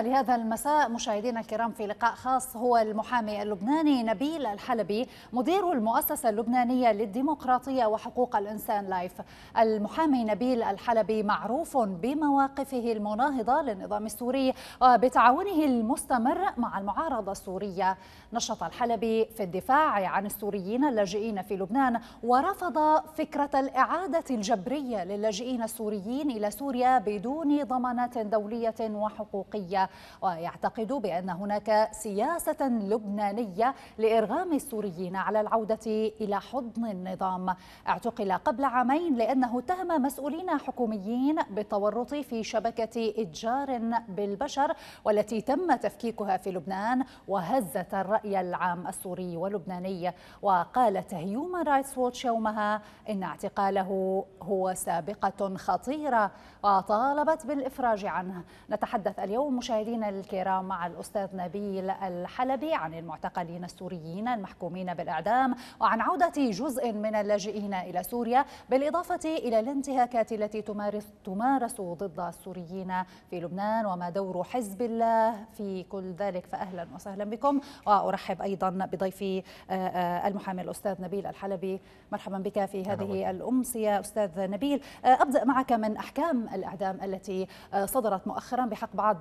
لهذا المساء مشاهدينا الكرام في لقاء خاص هو المحامي اللبناني نبيل الحلبي مدير المؤسسة اللبنانية للديمقراطية وحقوق الإنسان لايف المحامي نبيل الحلبي معروف بمواقفه المناهضة للنظام السوري وبتعاونه المستمر مع المعارضة السورية نشط الحلبي في الدفاع عن السوريين اللاجئين في لبنان ورفض فكرة الإعادة الجبرية للاجئين السوريين إلى سوريا بدون ضمانات دولية وحقوقية ويعتقد بأن هناك سياسة لبنانية لإرغام السوريين على العودة إلى حضن النظام اعتقل قبل عامين لأنه اتهم مسؤولين حكوميين بالتورط في شبكة إتجار بالبشر والتي تم تفكيكها في لبنان وهزت الرأي الرأي العام السوري واللبناني وقالت هيومان رايتس ووتش يومها إن اعتقاله هو سابقة خطيرة وطالبت بالإفراج عنه نتحدث اليوم مشاهدينا الكرام مع الأستاذ نبيل الحلبي عن المعتقلين السوريين المحكومين بالإعدام وعن عودة جزء من اللاجئين إلى سوريا بالإضافة إلى الانتهاكات التي تمارس, تمارس ضد السوريين في لبنان وما دور حزب الله في كل ذلك فأهلا وسهلا بكم وأرحب وارحب ايضا بضيفي آه، آه، المحامي الاستاذ نبيل الحلبي مرحبا بك في هذه الامسيه استاذ نبيل آه، ابدا معك من احكام الاعدام التي صدرت مؤخرا بحق بعض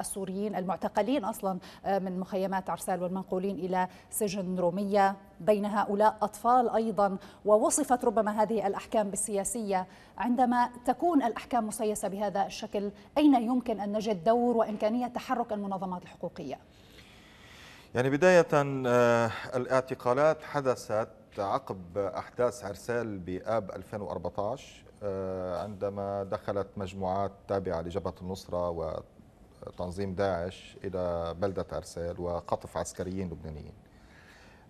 السوريين المعتقلين اصلا من مخيمات عرسال والمنقولين الى سجن روميه بين هؤلاء اطفال ايضا ووصفت ربما هذه الاحكام بالسياسيه عندما تكون الاحكام مسيسه بهذا الشكل اين يمكن ان نجد دور وامكانيه تحرك المنظمات الحقوقيه يعني بداية آه، الاعتقالات حدثت عقب أحداث عرسال بآب 2014 آه، عندما دخلت مجموعات تابعة لجبهة النصرة وتنظيم داعش إلى بلدة عرسال وقطف عسكريين لبنانيين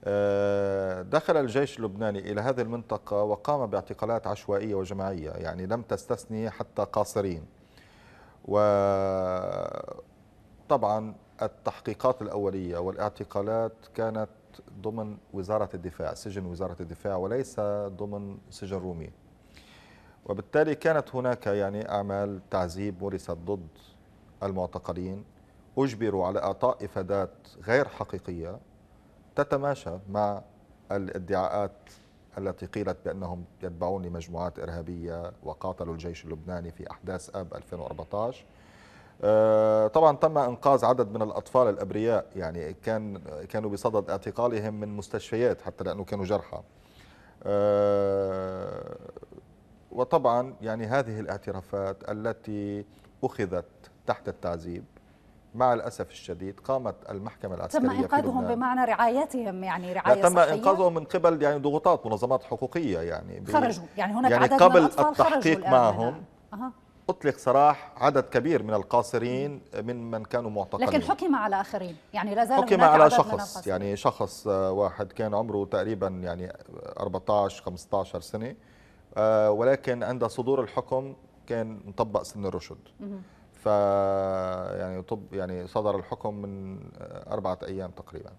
آه، دخل الجيش اللبناني إلى هذه المنطقة وقام باعتقالات عشوائية وجماعية يعني لم تستثني حتى قاصرين وطبعا التحقيقات الأولية والاعتقالات كانت ضمن وزارة الدفاع سجن وزارة الدفاع وليس ضمن سجن رومي وبالتالي كانت هناك يعني أعمال تعذيب مورست ضد المعتقلين أجبروا على إعطاء إفادات غير حقيقية تتماشى مع الادعاءات التي قيلت بأنهم يتبعون لمجموعات إرهابية وقاتلوا الجيش اللبناني في أحداث أب 2014 آه، طبعا تم انقاذ عدد من الاطفال الابرياء يعني كان كانوا بصدد اعتقالهم من مستشفيات حتى لانه كانوا جرحى آه، وطبعا يعني هذه الاعترافات التي اخذت تحت التعذيب مع الاسف الشديد قامت المحكمه العسكريه تم انقاذهم بمعنى رعايتهم يعني رعايه صحيه تم انقاذهم من قبل يعني ضغوطات منظمات حقوقيه يعني خرجوا يعني هناك يعني عدد قبل من الأطفال التحقيق معهم أه. أطلق سراح عدد كبير من القاصرين ممن كانوا معتقلين لكن حكم على آخرين يعني لا زال حكم على شخص يعني شخص آه، واحد كان عمره تقريبا يعني 14 15 سنة آه، ولكن عند صدور الحكم كان مطبق سن الرشد ف يعني طب يعني صدر الحكم من آه، أربعة أيام تقريبا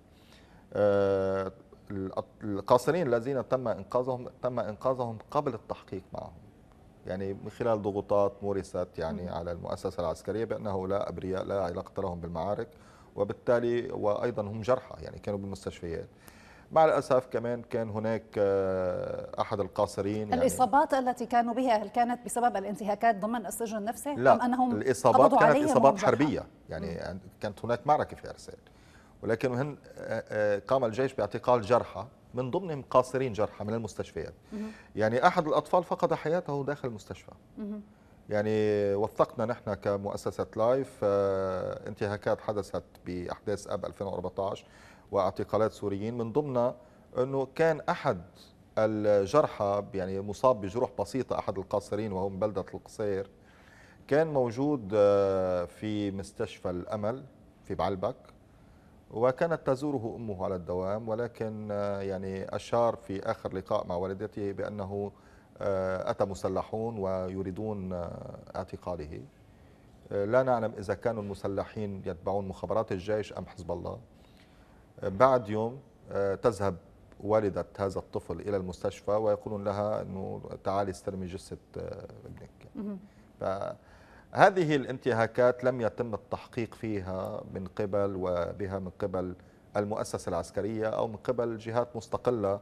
القاصرين الذين تم إنقاذهم تم إنقاذهم قبل التحقيق معهم يعني من خلال ضغوطات مورست يعني على المؤسسة العسكرية بأن هؤلاء أبرياء لا علاقة لهم بالمعارك وبالتالي وأيضا هم جرحى يعني كانوا بالمستشفيات مع الأسف كمان كان هناك آه، أحد القاصرين يعني الإصابات التي كانوا بها هل كانت بسبب الانتهاكات ضمن السجن نفسه لا أم أنهم الإصابات كانت إصابات حربية يعني كانت هناك معركة في أرسال ولكن آه، آه، قام الجيش باعتقال جرحى من ضمنهم قاصرين جرحى من المستشفيات يعني أحد الأطفال فقد حياته داخل المستشفى يعني وثقنا نحن كمؤسسة لايف آه، انتهاكات حدثت بأحداث أب 2014 واعتقالات سوريين من ضمنها أنه كان أحد الجرحى يعني مصاب بجروح بسيطة أحد القاصرين وهو من بلدة القصير كان موجود آه، في مستشفى الأمل في بعلبك وكانت تزوره أمه على الدوام ولكن آه، يعني أشار في آخر لقاء مع والدته بأنه آه، أتى مسلحون ويريدون آه، اعتقاله لا نعلم إذا كانوا المسلحين يتبعون مخابرات الجيش أم حزب الله بعد يوم تذهب والدة هذا الطفل إلى المستشفى ويقولون لها أنه تعالي استلمي جثة ابنك ف هذه الانتهاكات لم يتم التحقيق فيها من قبل وبها من قبل المؤسسة العسكرية أو من قبل جهات مستقلة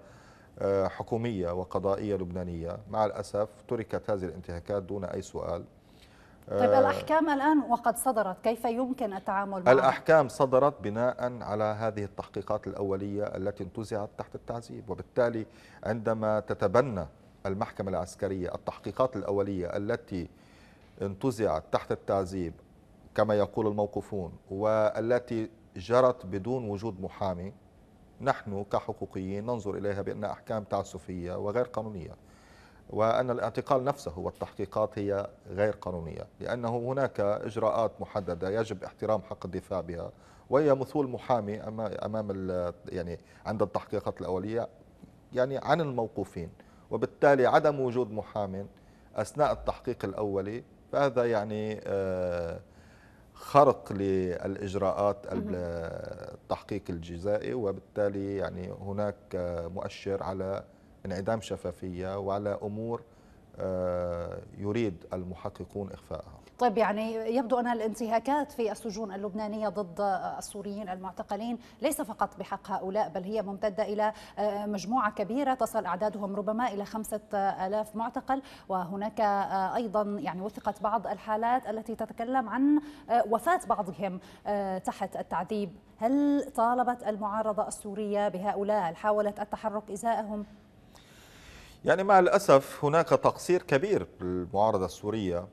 آه، حكومية وقضائية لبنانية مع الأسف تركت هذه الانتهاكات دون أي سؤال طيب آه، الأحكام الآن وقد صدرت كيف يمكن التعامل معها؟ الأحكام صدرت بناء على هذه التحقيقات الأولية التي انتزعت تحت التعذيب وبالتالي عندما تتبنى المحكمة العسكرية التحقيقات الأولية التي انتزعت تحت التعذيب كما يقول الموقوفون والتي جرت بدون وجود محامي نحن كحقوقيين ننظر إليها بأنها أحكام تعسفية وغير قانونية وأن الاعتقال نفسه والتحقيقات هي غير قانونية لأنه هناك إجراءات محددة يجب احترام حق الدفاع بها وهي مثول محامي أمام يعني عند التحقيقات الأولية يعني عن الموقوفين وبالتالي عدم وجود محام أثناء التحقيق الأولي فهذا يعني آه، خرق للإجراءات التحقيق الجزائي وبالتالي يعني هناك آه، مؤشر على انعدام شفافية وعلى أمور آه، يريد المحققون إخفائها طيب يعني يبدو أن الانتهاكات في السجون اللبنانية ضد السوريين المعتقلين ليس فقط بحق هؤلاء بل هي ممتدة إلى آه، مجموعة كبيرة تصل أعدادهم ربما إلى خمسة آلاف معتقل وهناك آه، أيضا يعني وثقت بعض الحالات التي تتكلم عن آه، وفاة بعضهم تحت التعذيب هل طالبت المعارضة السورية بهؤلاء هل حاولت التحرك إزاءهم؟ يعني مع الأسف هناك تقصير كبير بالمعارضة السورية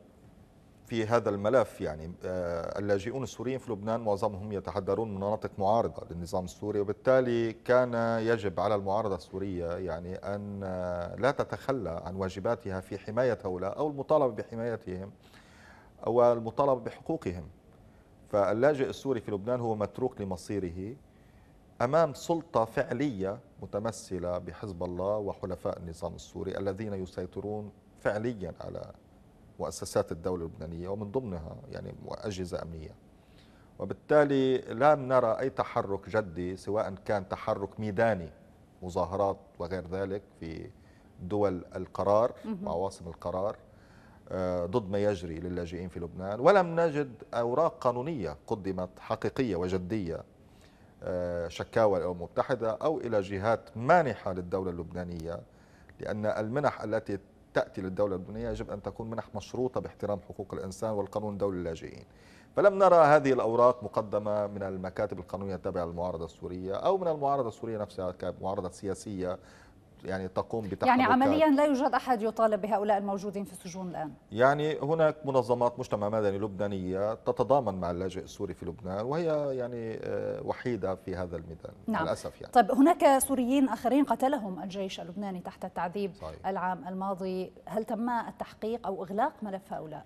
في هذا الملف يعني آه، اللاجئون السوريين في لبنان معظمهم يتحدرون من مناطق معارضة للنظام السوري وبالتالي كان يجب على المعارضة السورية يعني أن آه، لا تتخلى عن واجباتها في حماية هؤلاء أو المطالبة بحمايتهم أو المطالبة بحقوقهم فاللاجئ السوري في لبنان هو متروك لمصيره أمام سلطة فعلية متمثلة بحزب الله وحلفاء النظام السوري الذين يسيطرون فعليا على مؤسسات الدولة اللبنانية ومن ضمنها يعني أجهزة أمنية وبالتالي لم نرى أي تحرك جدي سواء كان تحرك ميداني مظاهرات وغير ذلك في دول القرار وعواصم القرار آه، ضد ما يجري للاجئين في لبنان ولم نجد أوراق قانونية قدمت حقيقية وجدية آه، شكاوى للأمم المتحدة أو إلى جهات مانحة للدولة اللبنانية لأن المنح التي تأتي للدولة اللبنانية يجب أن تكون منح مشروطة باحترام حقوق الإنسان والقانون الدولي للاجئين فلم نرى هذه الأوراق مقدمة من المكاتب القانونية التابعة للمعارضة السورية أو من المعارضة السورية نفسها كمعارضة سياسية يعني تقوم بتحقيق يعني عمليا لا يوجد احد يطالب بهؤلاء الموجودين في السجون الان يعني هناك منظمات مجتمع مدني لبنانيه تتضامن مع اللاجئ السوري في لبنان وهي يعني آه، وحيده في هذا الميدان نعم. للاسف يعني طيب هناك سوريين اخرين قتلهم الجيش اللبناني تحت التعذيب صحيح. العام الماضي هل تم التحقيق او اغلاق ملف هؤلاء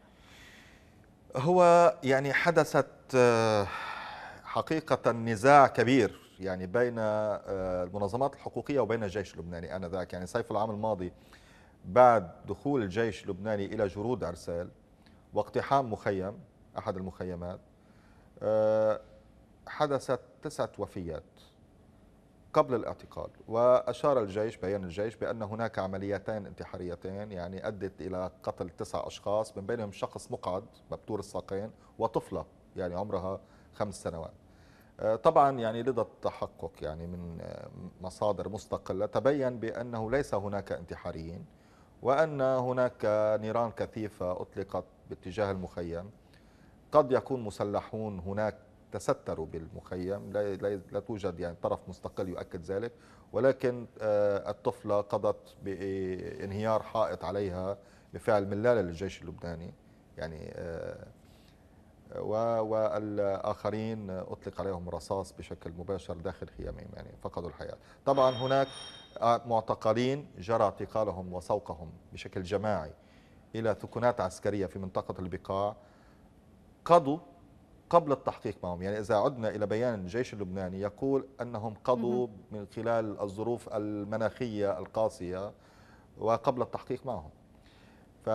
هو يعني حدثت آه، حقيقه نزاع كبير يعني بين آه، المنظمات الحقوقيه وبين الجيش اللبناني انذاك يعني صيف العام الماضي بعد دخول الجيش اللبناني الى جرود عرسال واقتحام مخيم احد المخيمات آه، حدثت تسعه وفيات قبل الاعتقال واشار الجيش بيان الجيش بان هناك عمليتين انتحاريتين يعني ادت الى قتل تسع اشخاص من بينهم شخص مقعد مبتور الساقين وطفله يعني عمرها خمس سنوات آه، طبعا يعني لدى التحقق يعني من آه، مصادر مستقلة تبين بأنه ليس هناك انتحاريين وأن هناك نيران كثيفة أطلقت باتجاه المخيم قد يكون مسلحون هناك تستروا بالمخيم لا, لا, لا توجد يعني طرف مستقل يؤكد ذلك ولكن آه، الطفلة قضت بانهيار حائط عليها بفعل ملالة للجيش اللبناني يعني والآخرين أطلق عليهم رصاص بشكل مباشر داخل خيامهم يعني فقدوا الحياة طبعا هناك معتقلين جرى اعتقالهم وسوقهم بشكل جماعي إلى ثكنات عسكرية في منطقة البقاع قضوا قبل التحقيق معهم يعني إذا عدنا إلى بيان الجيش اللبناني يقول أنهم قضوا من خلال الظروف المناخية القاسية وقبل التحقيق معهم ف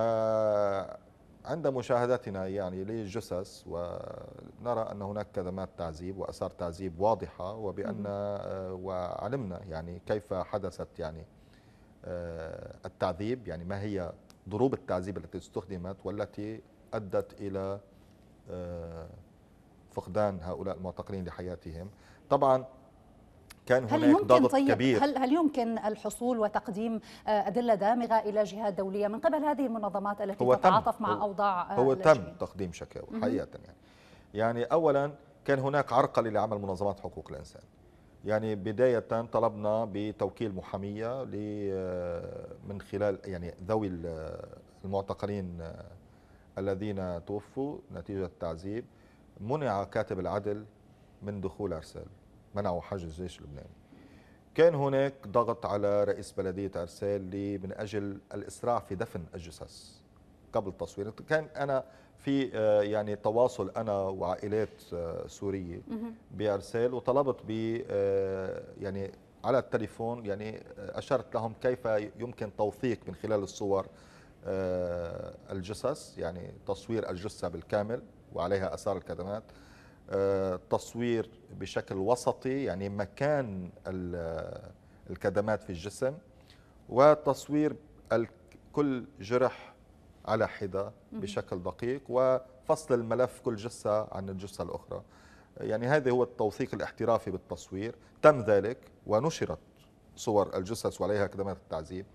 عند مشاهدتنا يعني للجثث ونرى أن هناك كدمات تعذيب وأثار تعذيب واضحة وبأن آه، وعلمنا يعني كيف حدثت يعني آه، التعذيب يعني ما هي ضروب التعذيب التي استخدمت والتي أدت إلى آه، فقدان هؤلاء المعتقلين لحياتهم طبعا كان هناك هل يمكن ضغط طيب كبير هل, هل يمكن الحصول وتقديم آه، أدلة دامغة إلى جهات دولية من قبل هذه المنظمات التي هو تتعاطف تم مع هو أوضاع آه، هو تم تقديم شكاوى حقيقة يعني يعني أولا كان هناك عرقلة لعمل منظمات حقوق الإنسان يعني بداية طلبنا بتوكيل محامية آه، من خلال يعني ذوي المعتقلين الذين توفوا نتيجة التعذيب منع كاتب العدل من دخول أرسال منعوا حجز الجيش اللبناني كان هناك ضغط على رئيس بلدية أرسال من أجل الإسراع في دفن الجثث قبل التصوير كان أنا في آه، يعني تواصل أنا وعائلات آه، سورية بأرسال وطلبت ب آه، يعني على التليفون يعني أشرت لهم كيف يمكن توثيق من خلال الصور الجثث يعني تصوير الجثة بالكامل وعليها أثار الكدمات تصوير بشكل وسطي يعني مكان الكدمات في الجسم وتصوير كل جرح على حدة بشكل دقيق وفصل الملف كل جثة عن الجثة الأخرى يعني هذا هو التوثيق الاحترافي بالتصوير تم ذلك ونشرت صور الجثث وعليها كدمات التعذيب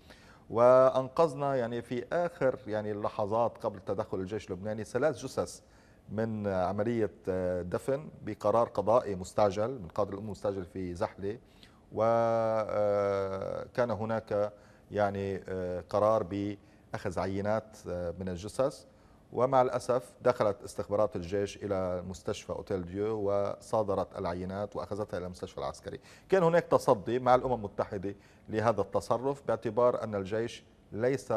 وانقذنا يعني في اخر يعني اللحظات قبل تدخل الجيش اللبناني ثلاث جثث من عملية آه، دفن بقرار قضائي مستعجل من قاضي الأمم مستعجل في زحلة وكان آه، هناك يعني آه، قرار بأخذ عينات من الجثث ومع الأسف دخلت استخبارات الجيش إلى مستشفى أوتيل ديو وصادرت العينات وأخذتها إلى المستشفى العسكري كان هناك تصدي مع الأمم المتحدة لهذا التصرف باعتبار أن الجيش ليس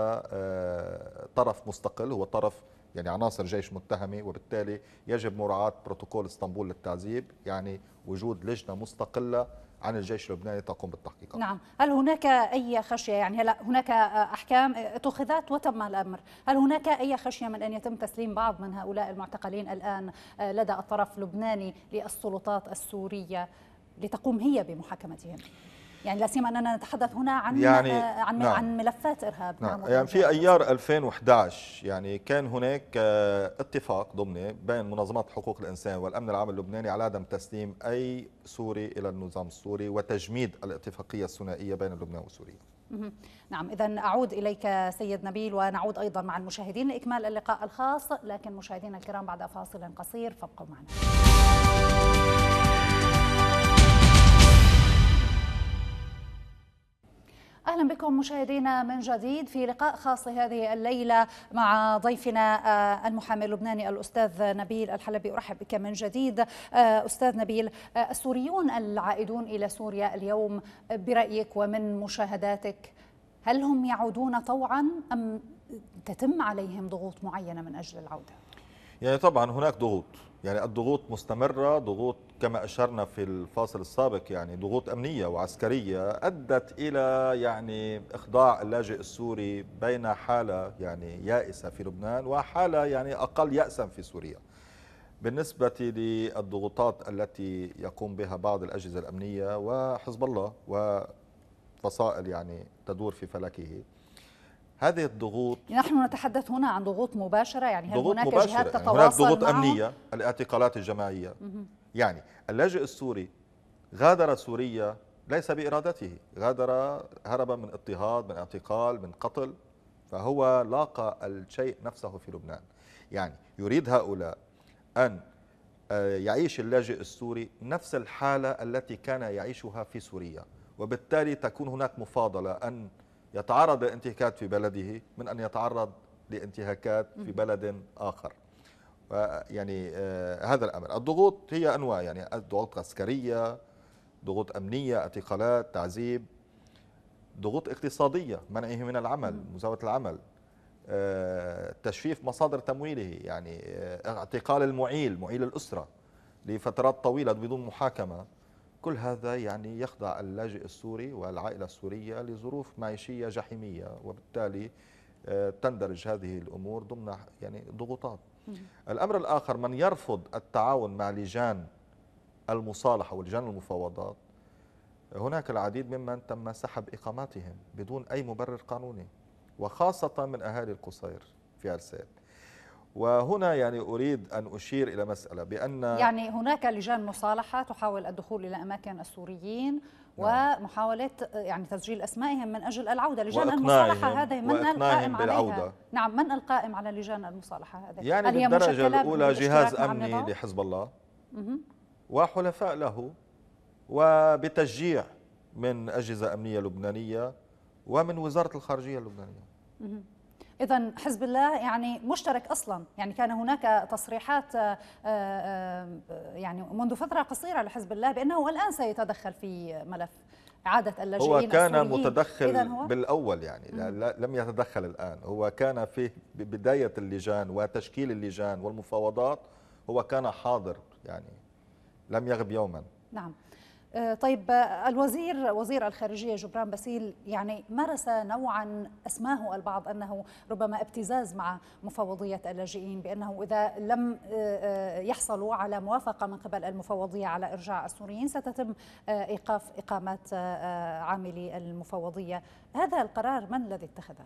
طرف مستقل هو طرف يعني عناصر جيش متهمة وبالتالي يجب مراعاة بروتوكول اسطنبول للتعذيب يعني وجود لجنة مستقلة عن الجيش اللبناني تقوم بالتحقيقات نعم هل هناك أي خشية يعني هلا هناك أحكام اتخذت وتم الأمر هل هناك أي خشية من أن يتم تسليم بعض من هؤلاء المعتقلين الآن لدى الطرف اللبناني للسلطات السورية لتقوم هي بمحاكمتهم يعني لا سيما اننا نتحدث هنا عن يعني آه، عن نعم عن ملفات ارهاب نعم, نعم يعني في ايار 2011 يعني كان هناك آه، اتفاق ضمني بين منظمات حقوق الانسان والامن العام اللبناني على عدم تسليم اي سوري الى النظام السوري وتجميد الاتفاقيه الثنائيه بين لبنان وسوريا. نعم إذا أعود إليك سيد نبيل ونعود أيضا مع المشاهدين لإكمال اللقاء الخاص لكن مشاهدينا الكرام بعد فاصل قصير فابقوا معنا بكم مشاهدينا من جديد في لقاء خاص هذه الليلة مع ضيفنا آه، المحامي اللبناني الأستاذ نبيل الحلبي أرحب بك من جديد آه، أستاذ نبيل آه، السوريون العائدون إلى سوريا اليوم برأيك ومن مشاهداتك هل هم يعودون طوعا أم تتم عليهم ضغوط معينة من أجل العودة؟ يعني طبعا هناك ضغوط يعني الضغوط مستمرة ضغوط كما أشرنا في الفاصل السابق يعني ضغوط أمنية وعسكرية أدت إلى يعني إخضاع اللاجئ السوري بين حالة يعني يائسة في لبنان وحالة يعني أقل يأسا في سوريا بالنسبة للضغوطات التي يقوم بها بعض الأجهزة الأمنية وحزب الله وفصائل يعني تدور في فلكه هذه الضغوط نحن نتحدث هنا عن ضغوط مباشرة يعني هل هناك مباشرة. جهات تتواصل يعني هناك ضغوط معهم؟ أمنية الاعتقالات الجماعية يعني اللاجئ السوري غادر سوريا ليس بإرادته غادر هربا من اضطهاد من اعتقال من قتل فهو لاقى الشيء نفسه في لبنان يعني يريد هؤلاء أن آه، يعيش اللاجئ السوري نفس الحالة التي كان يعيشها في سوريا وبالتالي تكون هناك مفاضلة أن يتعرض لانتهاكات في بلده من أن يتعرض لانتهاكات في بلد آخر يعني هذا الامر الضغوط هي انواع يعني ضغوط عسكريه ضغوط امنيه اعتقالات تعذيب ضغوط اقتصاديه منعه من العمل مزاوله العمل آه، تجفيف مصادر تمويله يعني آه، اعتقال المعيل معيل الاسره لفترات طويله بدون محاكمه كل هذا يعني يخضع اللاجئ السوري والعائله السوريه لظروف معيشيه جحيميه وبالتالي تندرج هذه الامور ضمن يعني ضغوطات الأمر الآخر من يرفض التعاون مع لجان المصالحة ولجان المفاوضات هناك العديد ممن تم سحب إقاماتهم بدون أي مبرر قانوني وخاصة من أهالي القصير في عرسال وهنا يعني أريد أن أشير إلى مسألة بأن يعني هناك لجان مصالحة تحاول الدخول إلى أماكن السوريين نعم. ومحاولة يعني تسجيل أسمائهم من أجل العودة لجان المصالحة هذه من القائم بالعودة. عليها نعم من القائم على لجان المصالحة هذه يعني بالدرجة الأولى جهاز أمني لحزب الله وحلفاء له وبتشجيع من أجهزة أمنية لبنانية ومن وزارة الخارجية اللبنانية إذا حزب الله يعني مشترك أصلا يعني كان هناك تصريحات آه، آه، يعني منذ فترة قصيرة لحزب الله بأنه الآن سيتدخل في ملف إعادة اللاجئين هو كان السوريين. متدخل هو؟ بالأول يعني لا لم يتدخل الآن هو كان في بداية اللجان وتشكيل اللجان والمفاوضات هو كان حاضر يعني لم يغب يوما نعم آه، طيب الوزير وزير الخارجيه جبران باسيل يعني مارس نوعا اسماه البعض انه ربما ابتزاز مع مفوضيه اللاجئين بانه اذا لم آه، آه، يحصلوا على موافقه من قبل المفوضيه على ارجاع السوريين ستتم ايقاف اقامات عاملي المفوضيه، هذا القرار من الذي اتخذه؟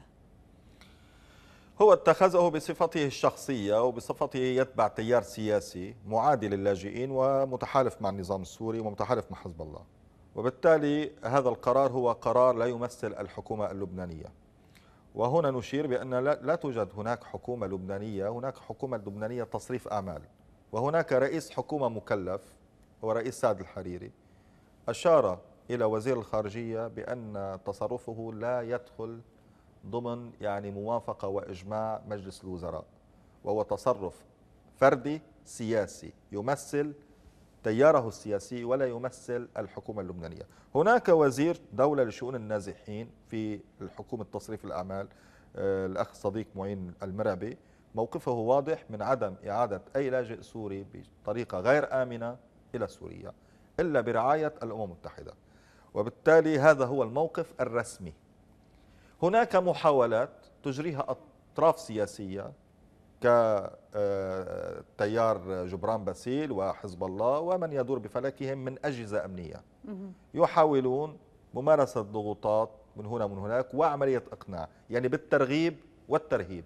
هو اتخذه بصفته الشخصية وبصفته يتبع تيار سياسي معادي للاجئين ومتحالف مع النظام السوري ومتحالف مع حزب الله وبالتالي هذا القرار هو قرار لا يمثل الحكومة اللبنانية وهنا نشير بأن لا توجد هناك حكومة لبنانية هناك حكومة لبنانية تصريف أعمال وهناك رئيس حكومة مكلف هو رئيس سعد الحريري أشار إلى وزير الخارجية بأن تصرفه لا يدخل ضمن يعني موافقه واجماع مجلس الوزراء وهو تصرف فردي سياسي يمثل تياره السياسي ولا يمثل الحكومة اللبنانية هناك وزير دولة لشؤون النازحين في الحكومة تصريف الأعمال آه، الأخ صديق معين المرعبي موقفه واضح من عدم إعادة أي لاجئ سوري بطريقة غير آمنة إلى سوريا إلا برعاية الأمم المتحدة وبالتالي هذا هو الموقف الرسمي هناك محاولات تجريها أطراف سياسية كتيار آه، جبران باسيل وحزب الله ومن يدور بفلكهم من أجهزة أمنية يحاولون ممارسة ضغوطات من هنا ومن هناك وعملية إقناع يعني بالترغيب والترهيب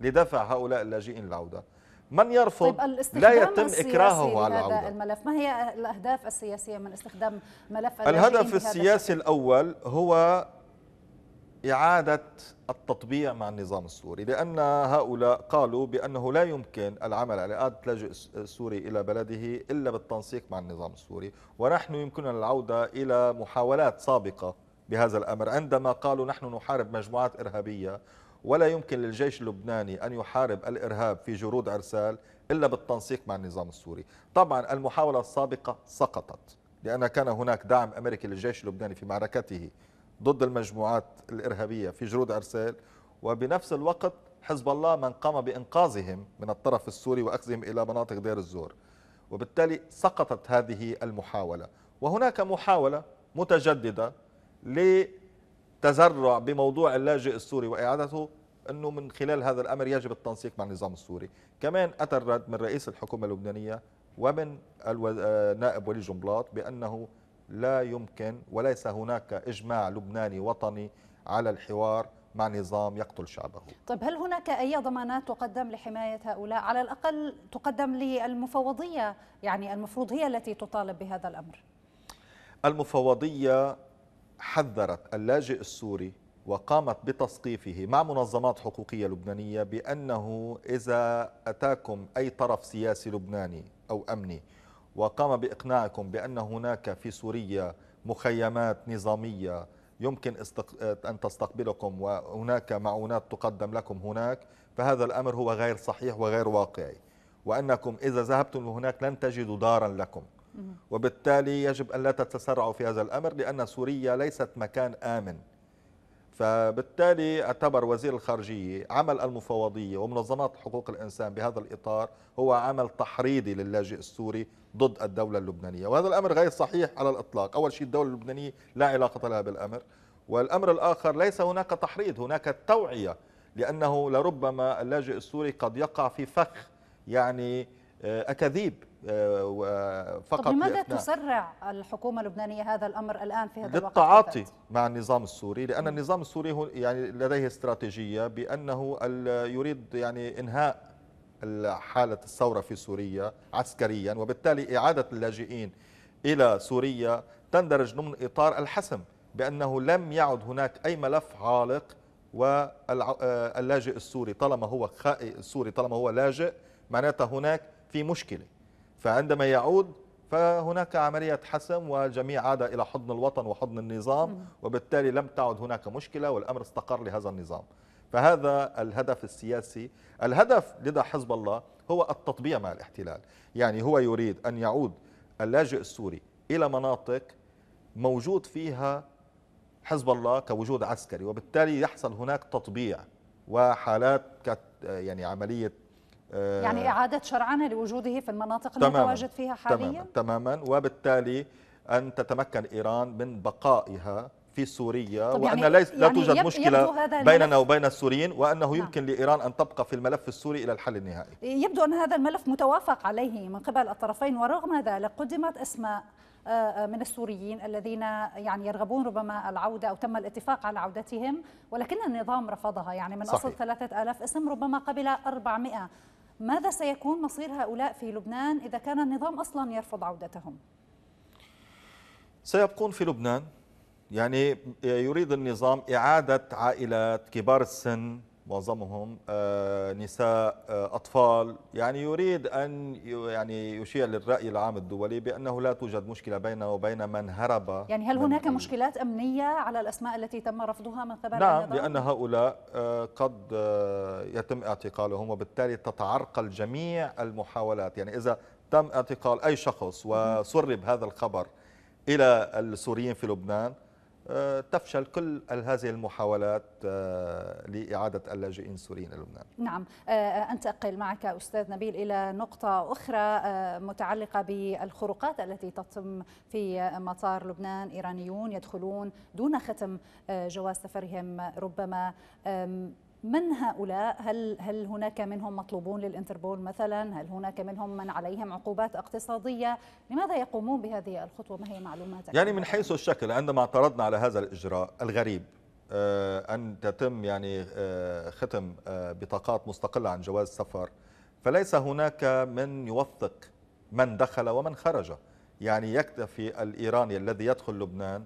لدفع هؤلاء اللاجئين للعودة من يرفض طيب لا يتم إكراهه على العودة الملف ما هي الأهداف السياسية من استخدام ملف الهدف السياسي الأول هو إعادة التطبيع مع النظام السوري لأن هؤلاء قالوا بأنه لا يمكن العمل على إعادة لاجئ السوري إلى بلده إلا بالتنسيق مع النظام السوري ونحن يمكننا العودة إلى محاولات سابقة بهذا الأمر عندما قالوا نحن نحارب مجموعات إرهابية ولا يمكن للجيش اللبناني أن يحارب الإرهاب في جرود عرسال إلا بالتنسيق مع النظام السوري طبعا المحاولة السابقة سقطت لأن كان هناك دعم أمريكي للجيش اللبناني في معركته ضد المجموعات الإرهابية في جرود عرسال وبنفس الوقت حزب الله من قام بإنقاذهم من الطرف السوري وأخذهم إلى مناطق دير الزور وبالتالي سقطت هذه المحاولة وهناك محاولة متجددة لتزرع بموضوع اللاجئ السوري وإعادته أنه من خلال هذا الأمر يجب التنسيق مع النظام السوري كمان أتى الرد من رئيس الحكومة اللبنانية ومن النائب آه، ولي جنبلاط بأنه لا يمكن وليس هناك إجماع لبناني وطني على الحوار مع نظام يقتل شعبه طيب هل هناك أي ضمانات تقدم لحماية هؤلاء على الأقل تقدم للمفوضية يعني المفروض هي التي تطالب بهذا الأمر المفوضية حذرت اللاجئ السوري وقامت بتثقيفه مع منظمات حقوقية لبنانية بأنه إذا أتاكم أي طرف سياسي لبناني أو أمني وقام باقناعكم بان هناك في سوريا مخيمات نظاميه يمكن استق... ان تستقبلكم وهناك معونات تقدم لكم هناك فهذا الامر هو غير صحيح وغير واقعي وانكم اذا ذهبتم هناك لن تجدوا دارا لكم وبالتالي يجب ان لا تتسرعوا في هذا الامر لان سوريا ليست مكان امن فبالتالي اعتبر وزير الخارجية عمل المفوضية ومنظمات حقوق الإنسان بهذا الإطار هو عمل تحريضي للاجئ السوري ضد الدولة اللبنانية وهذا الأمر غير صحيح على الإطلاق أول شيء الدولة اللبنانية لا علاقة لها بالأمر والأمر الآخر ليس هناك تحريض هناك توعية لأنه لربما اللاجئ السوري قد يقع في فخ يعني آه، اكاذيب آه، فقط طب لماذا تسرع الحكومه اللبنانيه هذا الامر الان في هذا الوقت للتعاطي مع النظام السوري لان النظام السوري هو يعني لديه استراتيجيه بانه يريد يعني انهاء حاله الثوره في سوريا عسكريا وبالتالي اعاده اللاجئين الى سوريا تندرج ضمن اطار الحسم بانه لم يعد هناك اي ملف عالق واللاجئ آه، السوري طالما هو خائ... السوري طالما هو لاجئ معناتها هناك في مشكلة فعندما يعود فهناك عملية حسم وجميع عاد إلى حضن الوطن وحضن النظام وبالتالي لم تعد هناك مشكلة والأمر استقر لهذا النظام فهذا الهدف السياسي الهدف لدى حزب الله هو التطبيع مع الاحتلال يعني هو يريد أن يعود اللاجئ السوري إلى مناطق موجود فيها حزب الله كوجود عسكري وبالتالي يحصل هناك تطبيع وحالات يعني عملية آه، يعني إعادة شرعنة لوجوده في المناطق المتواجد فيها حاليا تماما تماما وبالتالي أن تتمكن إيران من بقائها في سوريا وأن يعني ليس لا يعني توجد يعني مشكلة بيننا وبين السوريين وأنه نعم. يمكن لإيران أن تبقى في الملف السوري إلى الحل النهائي يبدو أن هذا الملف متوافق عليه من قبل الطرفين ورغم ذلك قدمت أسماء آه، آه، من السوريين الذين يعني يرغبون ربما العودة أو تم الاتفاق على عودتهم ولكن النظام رفضها يعني من صحيح. أصل 3000 اسم ربما قبل 400 ماذا سيكون مصير هؤلاء في لبنان إذا كان النظام أصلا يرفض عودتهم؟ سيبقون في لبنان يعني يريد النظام إعادة عائلات كبار السن معظمهم آه، نساء آه، أطفال يعني يريد أن يعني يشير للرأي العام الدولي بأنه لا توجد مشكلة بينه وبين من هرب يعني هل هناك مشكلات أمنية على الأسماء التي تم رفضها من قبل نعم لأن هؤلاء آه، قد يتم اعتقالهم وبالتالي تتعرقل جميع المحاولات يعني إذا تم اعتقال أي شخص وسرب هذا الخبر إلى السوريين في لبنان آه، تفشل كل هذه المحاولات آه، لإعادة اللاجئين السوريين إلى لبنان نعم آه، أنتقل معك أستاذ نبيل إلى نقطة أخرى متعلقة بالخروقات التي تتم في مطار لبنان إيرانيون يدخلون دون ختم جواز سفرهم ربما من هؤلاء؟ هل هل هناك منهم مطلوبون للانتربول مثلا؟ هل هناك منهم من عليهم عقوبات اقتصاديه؟ لماذا يقومون بهذه الخطوه؟ ما هي معلوماتك؟ يعني من حيث الشكل عندما اعترضنا على هذا الاجراء الغريب آه، أن تتم يعني آه، ختم آه، بطاقات مستقلة عن جواز السفر فليس هناك من يوثق من دخل ومن خرج يعني يكتفي الإيراني الذي يدخل لبنان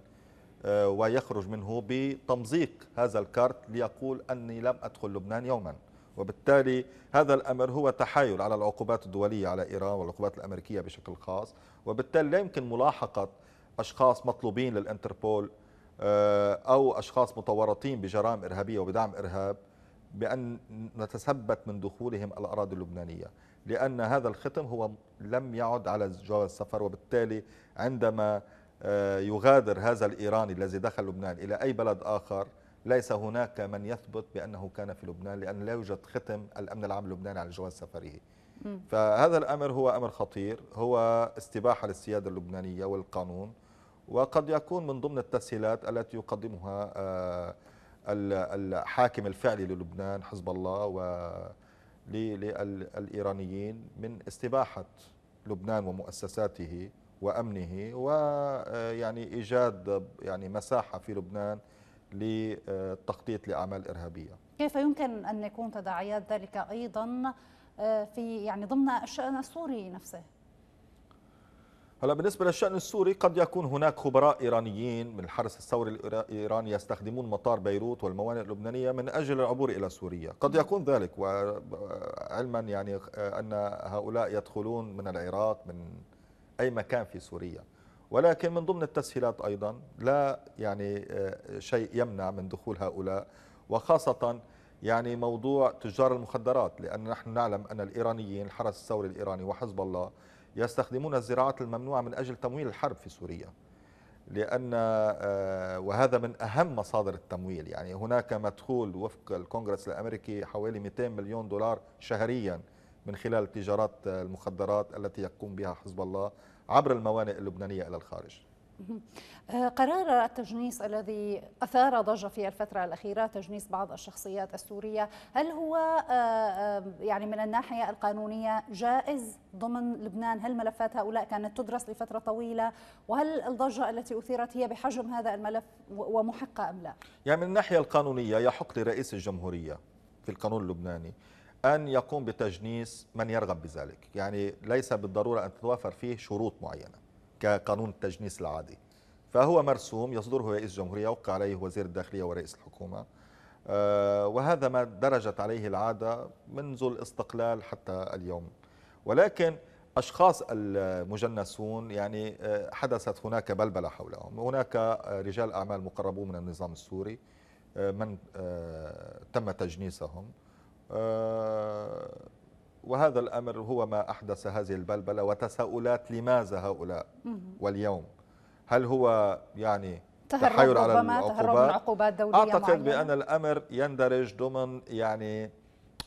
آه، ويخرج منه بتمزيق هذا الكارت ليقول أني لم أدخل لبنان يوما وبالتالي هذا الأمر هو تحايل على العقوبات الدولية على إيران والعقوبات الأمريكية بشكل خاص وبالتالي لا يمكن ملاحقة أشخاص مطلوبين للإنتربول آه، أو أشخاص متورطين بجرائم إرهابية وبدعم إرهاب بأن نتثبت من دخولهم الأراضي اللبنانية لأن هذا الختم هو لم يعد على جواز السفر وبالتالي عندما آه، يغادر هذا الإيراني الذي دخل لبنان إلى أي بلد آخر ليس هناك من يثبت بأنه كان في لبنان لأن لا يوجد ختم الأمن العام اللبناني على جواز سفره فهذا الأمر هو أمر خطير هو استباحة للسيادة اللبنانية والقانون وقد يكون من ضمن التسهيلات التي يقدمها آه، الحاكم الفعلي للبنان حزب الله و للإيرانيين من استباحة لبنان ومؤسساته وامنه ويعني آه، ايجاد يعني مساحه في لبنان للتخطيط لاعمال ارهابيه. كيف يمكن ان يكون تداعيات ذلك ايضا آه، في يعني ضمن الشان السوري نفسه؟ هلا بالنسبه للشان السوري قد يكون هناك خبراء ايرانيين من الحرس الثوري الايراني يستخدمون مطار بيروت والموانئ اللبنانيه من اجل العبور الى سوريا، قد يكون ذلك وعلما آه، يعني ان هؤلاء يدخلون من العراق من أي مكان في سوريا ولكن من ضمن التسهيلات أيضا لا يعني آه، شيء يمنع من دخول هؤلاء وخاصة يعني موضوع تجار المخدرات لأن نحن نعلم أن الإيرانيين الحرس الثوري الإيراني وحزب الله يستخدمون الزراعات الممنوعة من أجل تمويل الحرب في سوريا لأن آه، وهذا من أهم مصادر التمويل يعني هناك مدخول وفق الكونغرس الأمريكي حوالي 200 مليون دولار شهرياً من خلال تجارات المخدرات التي يقوم بها حزب الله عبر الموانئ اللبنانية إلى الخارج قرار التجنيس الذي أثار ضجة في الفترة الأخيرة تجنيس بعض الشخصيات السورية هل هو آه، آه، يعني من الناحية القانونية جائز ضمن لبنان هل ملفات هؤلاء كانت تدرس لفترة طويلة وهل الضجة التي أثيرت هي بحجم هذا الملف ومحقة أم لا يعني من الناحية القانونية يحق لرئيس الجمهورية في القانون اللبناني أن يقوم بتجنيس من يرغب بذلك يعني ليس بالضرورة أن تتوافر فيه شروط معينة كقانون التجنيس العادي فهو مرسوم يصدره رئيس الجمهورية يوقع عليه وزير الداخلية ورئيس الحكومة آه، وهذا ما درجت عليه العادة منذ الاستقلال حتى اليوم ولكن أشخاص المجنسون يعني آه، حدثت هناك بلبلة حولهم هناك رجال أعمال مقربون من النظام السوري آه، من تم تجنيسهم آه، وهذا الأمر هو ما أحدث هذه البلبلة وتساؤلات لماذا هؤلاء واليوم هل هو يعني تحير على العقوبات, عقوبات دولية أعتقد معينة. بأن الأمر يندرج ضمن يعني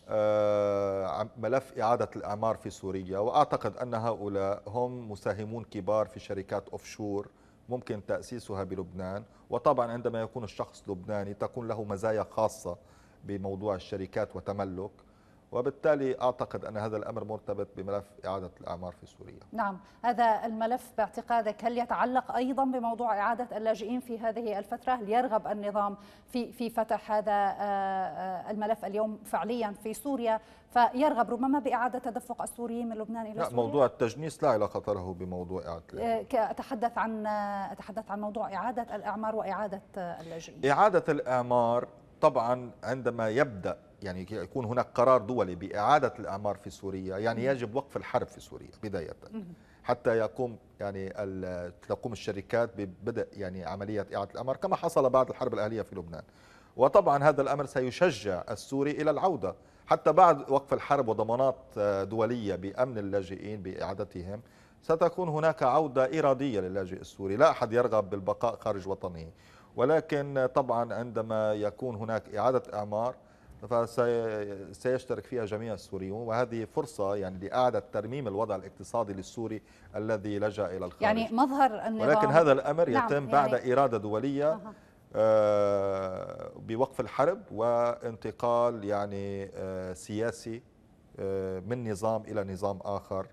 آه، ملف إعادة الأعمار في سوريا وأعتقد أن هؤلاء هم مساهمون كبار في شركات أوفشور ممكن تأسيسها بلبنان وطبعا عندما يكون الشخص لبناني تكون له مزايا خاصة بموضوع الشركات وتملك وبالتالي أعتقد أن هذا الأمر مرتبط بملف إعادة الأعمار في سوريا نعم هذا الملف باعتقادك هل يتعلق أيضا بموضوع إعادة اللاجئين في هذه الفترة هل يرغب النظام في, في فتح هذا آه، الملف اليوم فعليا في سوريا فيرغب ربما بإعادة تدفق السوريين من لبنان إلى لا سوريا موضوع التجنيس لا علاقة له بموضوع إعادة آه، اللاجئين أتحدث عن آه، أتحدث عن موضوع إعادة الأعمار وإعادة اللاجئين إعادة الأعمار طبعا عندما يبدا يعني يكون هناك قرار دولي باعاده الاعمار في سوريا يعني يجب وقف الحرب في سوريا بدايه حتى يقوم يعني تقوم الشركات ببدء يعني عمليه اعاده الاعمار كما حصل بعد الحرب الاهليه في لبنان وطبعا هذا الامر سيشجع السوري الى العوده حتى بعد وقف الحرب وضمانات آه، دوليه بامن اللاجئين باعادتهم ستكون هناك عوده اراديه للاجئ السوري لا احد يرغب بالبقاء خارج وطنه ولكن طبعا عندما يكون هناك إعادة إعمار فسيشترك فيها جميع السوريون وهذه فرصة يعني لإعادة ترميم الوضع الاقتصادي للسوري الذي لجأ إلى الخارج يعني مظهر النظام ولكن هذا الأمر نعم، يتم نعم بعد يعني إرادة دولية آه بوقف الحرب وانتقال يعني آه سياسي آه من نظام إلى نظام آخر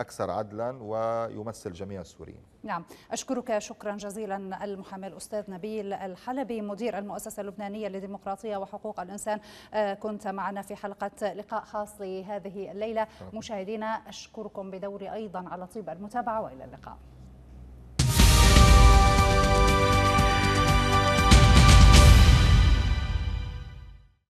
أكثر عدلا ويمثل جميع السوريين نعم أشكرك شكرا جزيلا المحامي الأستاذ نبيل الحلبي مدير المؤسسة اللبنانية للديمقراطية وحقوق الإنسان آه، كنت معنا في حلقة لقاء خاص لهذه الليلة مشاهدينا أشكركم بدوري أيضا على طيب المتابعة وإلى اللقاء